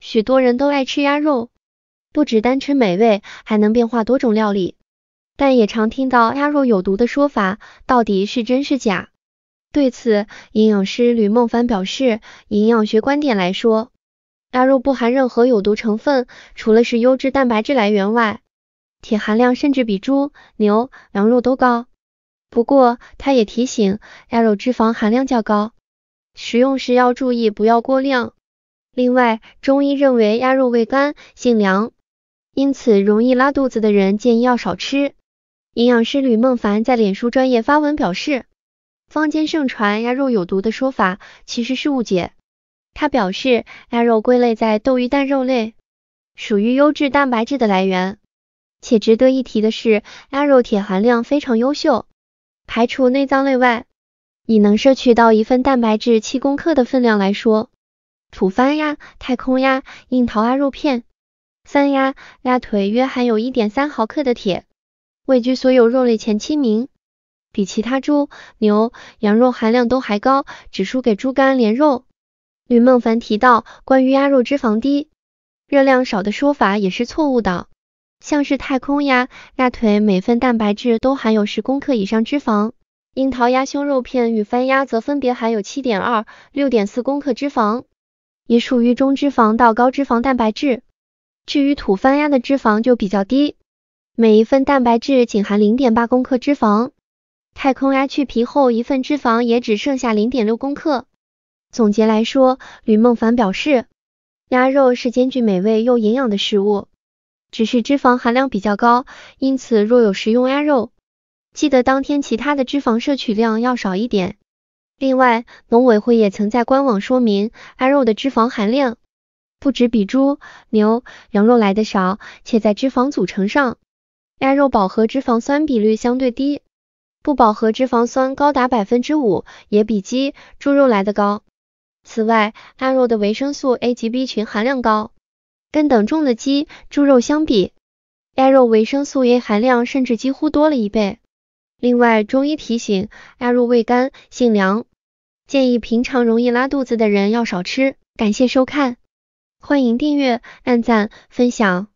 许多人都爱吃鸭肉，不只单吃美味，还能变化多种料理，但也常听到鸭肉有毒的说法，到底是真是假？对此，营养师吕梦凡表示，营养学观点来说，鸭肉不含任何有毒成分，除了是优质蛋白质来源外，铁含量甚至比猪、牛、羊肉都高。不过，他也提醒，鸭肉脂肪含量较高，食用时要注意不要过量。另外，中医认为鸭肉味甘，性凉，因此容易拉肚子的人建议要少吃。营养师吕孟凡在脸书专业发文表示，坊间盛传鸭肉有毒的说法其实是误解。他表示，鸭肉归类在豆鱼蛋肉类，属于优质蛋白质的来源。且值得一提的是，鸭肉铁含量非常优秀，排除内脏类外，以能摄取到一份蛋白质七公克的分量来说。楚番鸭、太空鸭、樱桃鸭肉片、番鸭鸭腿约含有一点三毫克的铁，位居所有肉类前七名，比其他猪、牛、羊肉含量都还高，只输给猪肝连肉。吕孟凡提到，关于鸭肉脂肪低、热量少的说法也是错误的，像是太空鸭鸭腿每份蛋白质都含有十克以上脂肪，樱桃鸭胸肉片与番鸭则分别含有七点二、六点四克脂肪。也属于中脂肪到高脂肪蛋白质，至于土番鸭的脂肪就比较低，每一份蛋白质仅含0.8克脂肪，太空鸭去皮后一份脂肪也只剩下0.6克。总结来说，吕梦凡表示，鸭肉是兼具美味又营养的食物，只是脂肪含量比较高，因此若有食用鸭肉，记得当天其他的脂肪摄取量要少一点。另外，农委会也曾在官网说明，鸭肉的脂肪含量不止比猪、牛、羊肉来的少，且在脂肪组成上，鸭肉饱和脂肪酸比率相对低，不饱和脂肪酸高达百分之五，也比鸡、猪肉来的高。此外，鸭肉的维生素 A 及 B 群含量高，跟等重的鸡、猪肉相比，鸭肉维生素 A 含量甚至几乎多了一倍。另外，中医提醒，鸭肉味甘，性凉。建议平常容易拉肚子的人要少吃。感谢收看，欢迎订阅、按赞、分享。